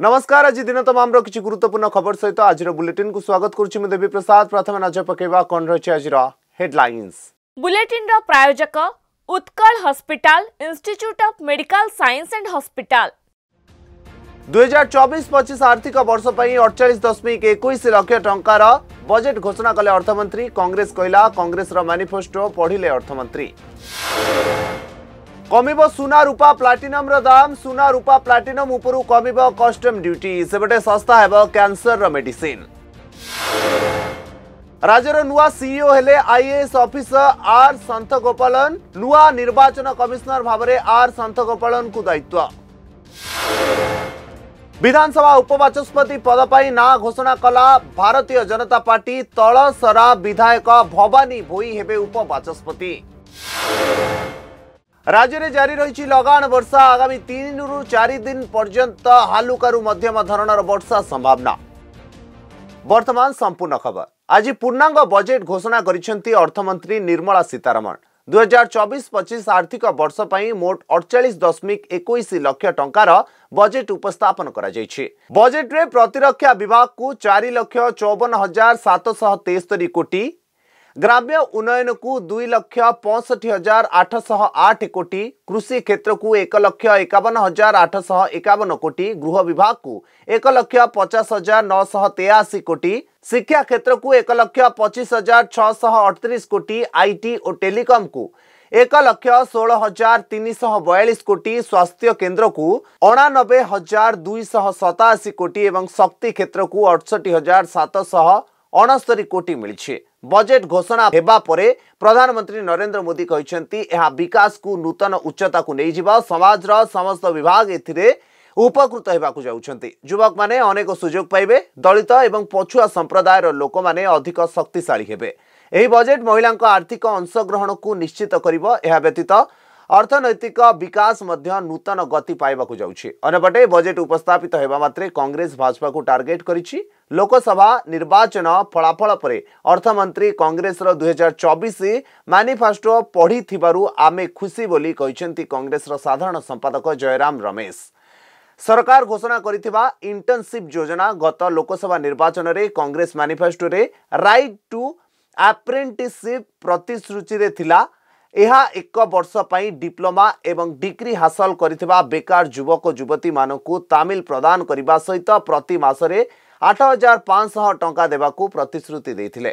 नमस्कार आज दिन तमाम किसी गुरुत्वपूर्ण खबर सहित तो आज बुलेटिन को स्वागत करुच्ची देवी प्रसाद प्रथम नजर पकेबा कौन रही हेडलाइंस बुलेटिन प्रायोजक Utkal hospital institute of medical science and hospital दुईहजार चबिश पचिश आर्थिक वर्ष पर अड़चाश दशमिक एक लक्ष ट बजेट घोषणा कले अर्थमंत्री कांग्रेस कहला कांग्रेस मानिफेस्टो पढ़िले अर्थमंत्री কমিব সোনা রূপা প্লাটিনম্র দাম সোনা রূপা প্লাটিনম উপরু কমিব কষ্টম ডিউটি সেপটে সস্তা হব ক্যান্সর মেডিসিন রাজ্যের নূয়া সিইও হলে আইএএস অফিসর আর সন্তগোপালন নূয়া নির্বাচন কমিশনার ভাবে আর সন্তগোপালন দায়িত্ব विधानसभा उपवाचस्पति पद पर ना घोषणा कला भारतीय जनता पार्टी तलसरा विधायक भवानी भोई हे उपवाचस्पति রাজ্যরে জারি রহিছি লাগান বর্ষা আগামি 3 নুরু 4 দিন পর্যন্ত হালুকارو মধ্যম ধরনর বর্ষা সম্ভাবনা বর্তমান সম্পূর্ণ খবর আজি পূর্ণাঙ্গ বাজেট ঘোষণা கரிছন্তি অর্থমন্ত্রী নির্মলা सीतारामन 2024-25 আর্থিক বর্ষ পই মোট 48.21 লক্ষ টঙ্কাৰ বাজেট উপস্থাপন করা যায়ছি বাজেট রে প্রতিরক্ষা বিভাগক 4 লক্ষ 54732 কোটি ग्राम्य उन्नयन को दुई लक्ष पंसठी हजार आठशह आठ कोटी कृषि क्षेत्र को एक लक्ष एकवन हजार आठशह एकवन कोटी गृह विभाग को एक लक्ष पचास हजार नौश तेयाशी कोटी शिक्षा क्षेत्र को एक लक्ष पचीस हजार छः अठती कोटी आई टी और टेलिकम को एक लक्ष षोल हजार तीन शह बयालीस कोटी स्वास्थ्य केन्द्र को अणानबे हजार दुईश सताशी कोटी और शक्ति क्षेत्र को अड़सठी हजार सातशह अणस्तरी कोटी मिले ବଜେଟ୍ ଘୋଷଣା ହେବା ପରେ ପ୍ରଧାନମନ୍ତ୍ରୀ ନରେନ୍ଦ୍ର ମୋଦି କହିଛନ୍ତି ଏହା ବିକାଶକୁ ନୂତନ ଉଚ୍ଚତାକୁ ନେଇଯିବ ସମାଜର ସମସ୍ତ ବିଭାଗ ଏଥିରେ ଉପକୃତ ହେବାକୁ ଯାଉଛନ୍ତି ଯୁବକମାନେ ଅନେକ ସୁଯୋଗ ପାଇବେ ଦଳିତ ଏବଂ ପଛୁଆ ସମ୍ପ୍ରଦାୟର ଲୋକମାନେ ଅଧିକ ଶକ୍ତିଶାଳୀ ହେବେ ଏହି ବଜେଟ୍ ମହିଳାଙ୍କ ଆର୍ଥିକ ଅଂଶଗ୍ରହଣକୁ ନିଶ୍ଚିତ କରିବ ଏହା ବ୍ୟତୀତ ଅର୍ଥନୈତିକ ବିକାଶ ମଧ୍ୟ ନୂତନ ଗତି ପାଇବାକୁ ଯାଉଛି ଅନ୍ୟପଟେ ବଜେଟ୍ ଉପସ୍ଥାପିତ ହେବା ମାତ୍ରେ କଂଗ୍ରେସ ଭାଜପାକୁ ଟାର୍ଗେଟ୍ କରିଛି ଲୋକସଭା ନିର୍ବାଚନ ଫଳାଫଳ ପରେ ଅର୍ଥମନ୍ତ୍ରୀ କଂଗ୍ରେସର ଦୁଇହଜାର ଚବିଶ ମ୍ୟାନିଫେଷ୍ଟୋ ପଢ଼ିଥିବାରୁ ଆମେ ଖୁସି ବୋଲି କହିଛନ୍ତି କଂଗ୍ରେସର ସାଧାରଣ ସମ୍ପାଦକ ଜୟରାମ ରମେଶ ସରକାର ଘୋଷଣା କରିଥିବା ଇଣ୍ଟର୍ନସିପ୍ ଯୋଜନା ଗତ ଲୋକସଭା ନିର୍ବାଚନରେ କଂଗ୍ରେସ ମ୍ୟାନିଫେଷ୍ଟୋରେ ରାଇଟ୍ ଟୁ ଆପ୍ରେଣ୍ଟିସିପ୍ ପ୍ରତିଶ୍ରୁତିରେ ଥିଲା ଏହା ଏକ ବର୍ଷ ପାଇଁ ଡିପ୍ଲୋମା ଏବଂ ଡିଗ୍ରୀ ହାସଲ କରିଥିବା ବେକାର ଯୁବକ ଯୁବତୀମାନଙ୍କୁ ତାମିଲ ପ୍ରଦାନ କରିବା ସହିତ ପ୍ରତି ମାସରେ ଆଠ ହଜାର ପାଞ୍ଚଶହ ଟଙ୍କା ଦେବାକୁ ପ୍ରତିଶ୍ରୁତି ଦେଇଥିଲେ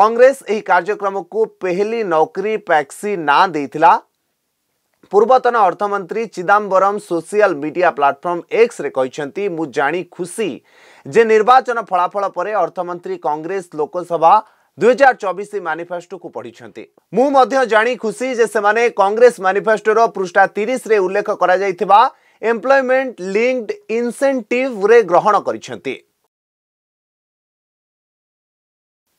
କଂଗ୍ରେସ ଏହି କାର୍ଯ୍ୟକ୍ରମକୁ ପେହଲି ନୌକରି ପ୍ୟାକ୍ସି ନାଁ ଦେଇଥିଲା ପୂର୍ବତନ ଅର୍ଥମନ୍ତ୍ରୀ ଚିଦାମ୍ବରମ୍ ସୋସିଆଲ ମିଡ଼ିଆ ପ୍ଲାଟଫର୍ମ ଏକ୍ସରେ କହିଛନ୍ତି ମୁଁ ଜାଣି ଖୁସି ଯେ ନିର୍ବାଚନ ଫଳାଫଳ ପରେ ଅର୍ଥମନ୍ତ୍ରୀ କଂଗ୍ରେସ ଲୋକସଭା ଦୁଇହଜାର ଚବିଶ ମାନିଫେଷ୍ଟୋକୁ ପଢ଼ିଛନ୍ତି ମୁଁ ମଧ୍ୟ ଜାଣି ଖୁସି ଯେ ସେମାନେ କଂଗ୍ରେସ ମାନିଫେଷ୍ଟୋର ପୃଷ୍ଠା ତିରିଶରେ ଉଲ୍ଲେଖ କରାଯାଇଥିବା ଏମ୍ପ୍ଲୟମେଣ୍ଟ ଲିଙ୍କଡ୍ ଇନ୍ସେଣ୍ଟିଭ୍ରେ ଗ୍ରହଣ କରିଛନ୍ତି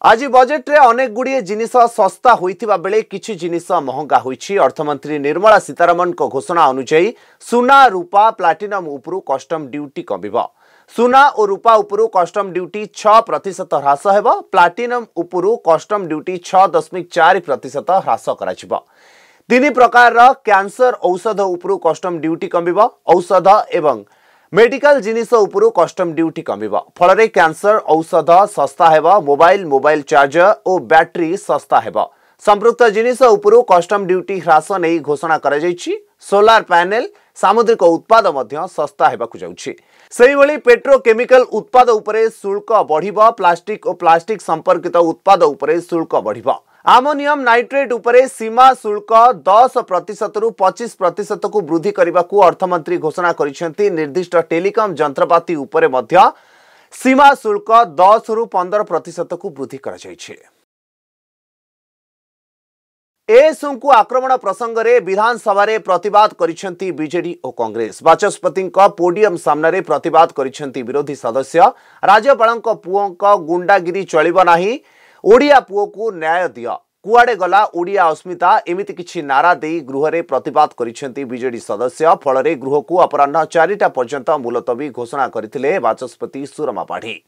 ଆଜି ବଜେଟ୍ରେ ଅନେକଗୁଡ଼ିଏ ଜିନିଷ ଶସ୍ତା ହୋଇଥିବା ବେଳେ କିଛି ଜିନିଷ ମହଙ୍ଗା ହୋଇଛି ଅର୍ଥମନ୍ତ୍ରୀ ନିର୍ମଳା ସୀତାରମଣଙ୍କ ଘୋଷଣା ଅନୁଯାୟୀ ସୁନା ରୂପା ପ୍ଲାଟିନମ୍ ଉପରୁ କଷ୍ଟମ୍ ଡ୍ୟୁଟି କମିବ ସୁନା ଓ ରୂପା ଉପରୁ କଷ୍ଟମ ଡ୍ୟୁଟି ଛଅ ପ୍ରତିଶତ ହ୍ରାସ ହେବ ପ୍ଲାଟିନମ୍ ଉପରୁ କଷ୍ଟମ ଡ୍ୟୁଟି ଛଅ ଦଶମିକ ଚାରି ପ୍ରତିଶତ ହ୍ରାସ କରାଯିବ ତିନି ପ୍ରକାରର କ୍ୟାନ୍ସର ଔଷଧ ଉପରୁ କଷ୍ଟମ ଡ୍ୟୁଟି କମିବ ଔଷଧ ଏବଂ ମେଡିକାଲ ଜିନିଷ ଉପରୁ କଷ୍ଟମ ଡ୍ୟୁଟି କମିବ ଫଳରେ କ୍ୟାନ୍ସର ଔଷଧ ଶସ୍ତା ହେବ ମୋବାଇଲ ମୋବାଇଲ ଚାର୍ଜର ଓ ବ୍ୟାଟେରୀ ଶସ୍ତା ହେବ संप्रक्त जिनिष कस्टम ड्यूटी ह्रास नहीं घोषणा कर सोलार पैनेल सामुद्रिक उत्पाद शस्ता होई पेट्रोकेमिकल उत्पाद शुल्क बढ़ प्लास्टिक और प्लास्टिक संपर्कित उत्पाद शुल्क बढ़ आमोनियम नाइट्रेट उपरे सीमा शुल्क दस प्रतिशत रु पचिश प्रतिशत को वृद्धि करने को अर्थमंत्री घोषणा कर टेलिकम जंत्रपाति सीमा शुल्क दस रु पंदर प्रतिशत को वृद्धि कर एसंकु आक्रमण प्रसंग रे विधानसभा रे प्रतिवाद करिसेंती बीजेडी ओ कांग्रेस वाचस्पति को पोडियम सामने रे प्रतिवाद करिसेंती विरोधी सदस्य राज्यपाल को पुओ को गुंडागिरी चलिबो नाही ओडिया पुओ को न्याय दियो कुआडे गला ओडिया अस्मिता एमिति किछि नारा देई गृह रे प्रतिवाद करिसेंती बीजेडी सदस्य फळ रे गृह को अपरान्ह 4टा पर्यंत मूलतबी घोषणा करथिले वाचस्पति सुरमा पाढी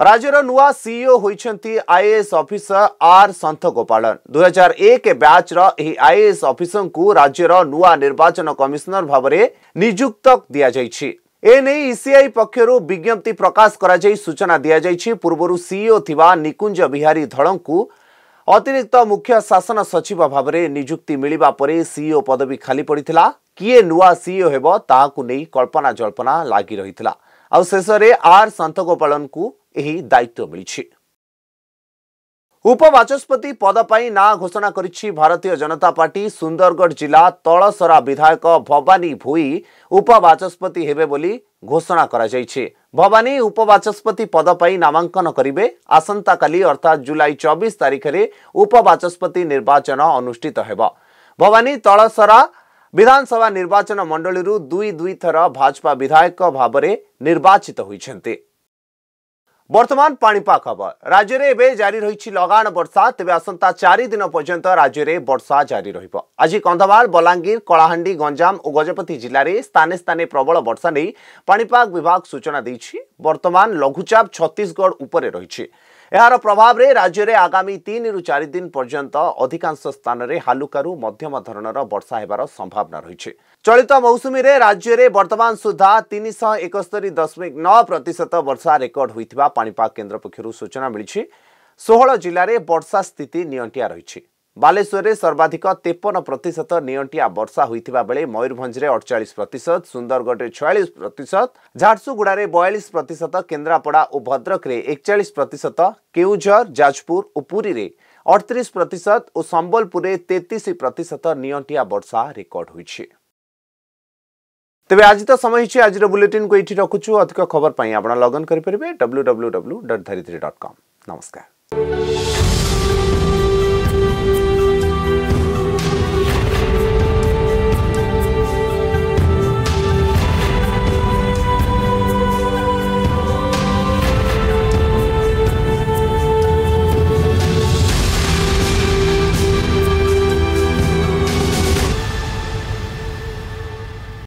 राज्य नुआ सीईओ होती आईएएस अफिसर आर सन्थ गोपालन दुईहजार एक ब्याच रईएएस को राज्यर नुआ निर्वाचन कमिशनर भाव निजुक्त दि जाइए एने ईसीआई पक्षर विज्ञप्ति प्रकाश कर सूचना दि जाइए पूर्व सीईओ थिबा निकुंज बिहारी धड़ को अतिरिक्त मुख्य शासन सचिव भाव में निजुक्ति मिलवा पर सीईओ पदवी खाली पड़ता किए नुआ सीईओ हेब ताकू नहीं कल्पना जल्पना लगी रही आउ शेष आर सन्थगोपालन को ଏହି ଦାୟିତ୍ୱ ମିଳିଛି ଉପବାଚସ୍ପତି ପଦ ପାଇଁ ନାଁ ଘୋଷଣା କରିଛି ଭାରତୀୟ ଜନତା ପାର୍ଟି ସୁନ୍ଦରଗଡ଼ ଜିଲ୍ଲା ତଳସରା ବିଧାୟକ ଭବାନୀ ଭୋଇ ଉପବାଚସ୍ପତି ହେବେ ବୋଲି ଘୋଷଣା କରାଯାଇଛି ଭବାନୀ ଉପବାଚସ୍ପତି ପଦ ପାଇଁ ନାମାଙ୍କନ କରିବେ ଆସନ୍ତାକାଲି ଅର୍ଥାତ୍ ଜୁଲାଇ ଚବିଶ ତାରିଖରେ ଉପବାଚସ୍ପତି ନିର୍ବାଚନ ଅନୁଷ୍ଠିତ ହେବ ଭବାନୀ ତଳସରା ବିଧାନସଭା ନିର୍ବାଚନ ମଣ୍ଡଳୀରୁ ଦୁଇ ଦୁଇ ଥର ଭାଜପା ବିଧାୟକ ଭାବରେ ନିର୍ବାଚିତ ହୋଇଛନ୍ତି বর্তমান পাপাগ খবর রাজ্যের এবে জারি রয়েছে লগাণ বর্ষা তবে আসন্তা চারিদিন পর্যন্ত রাজ্যের বর্ষা জারি রহব আজ কন্ধমাল বলাঙ্গীর কলাহান্ডি গঞ্জাম ও গজপতি জেলার স্থানে স্থানে প্রবল বর্ষা নিয়ে পাপাগ বিভাগ সূচনা দিয়েছে বর্তমান লঘুচাপ ছত্তিশগড় উপরে রয়েছে ଏହାର ପ୍ରଭାବରେ ରାଜ୍ୟରେ ଆଗାମୀ ତିନିରୁ ଚାରି ଦିନ ପର୍ଯ୍ୟନ୍ତ ଅଧିକାଂଶ ସ୍ଥାନରେ ହାଲୁକାରୁ ମଧ୍ୟମ ଧରଣର ବର୍ଷା ହେବାର ସମ୍ଭାବନା ରହିଛି ଚଳିତ ମୌସୁମୀରେ ରାଜ୍ୟରେ ବର୍ତ୍ତମାନ ସୁଦ୍ଧା ତିନିଶହ ଏକସ୍ତରୀ ଦଶମିକ ନଅ ପ୍ରତିଶତ ବର୍ଷା ରେକର୍ଡ ହୋଇଥିବା ପାଣିପାଗ କେନ୍ଦ୍ର ପକ୍ଷରୁ ସୂଚନା ମିଳିଛି ଷୋହଳ ଜିଲ୍ଲାରେ ବର୍ଷା ସ୍ଥିତି ନିଅଣ୍ଟିଆ ରହିଛି बालेश्वरे सर्वाधिक तेपन प्रतिशत नियटिया बर्षा मयरभञ्ज्र अडचास प्रतिशत सुन्दरगढले छया प्रतिशत झारसुगुडा बया प्रतिशत केन्द्रापडा भद्रकै एकचाइस प्रतिशत केुझर जाजपुर पुरीले अडतिस प्रतिशत सम्बलपुर तेतिस प्रतिशत नियटिया बर्षा रेकर्ड हुन्छ आज तुलेटिन अधिक खबर लगन गरिपे नमस्कार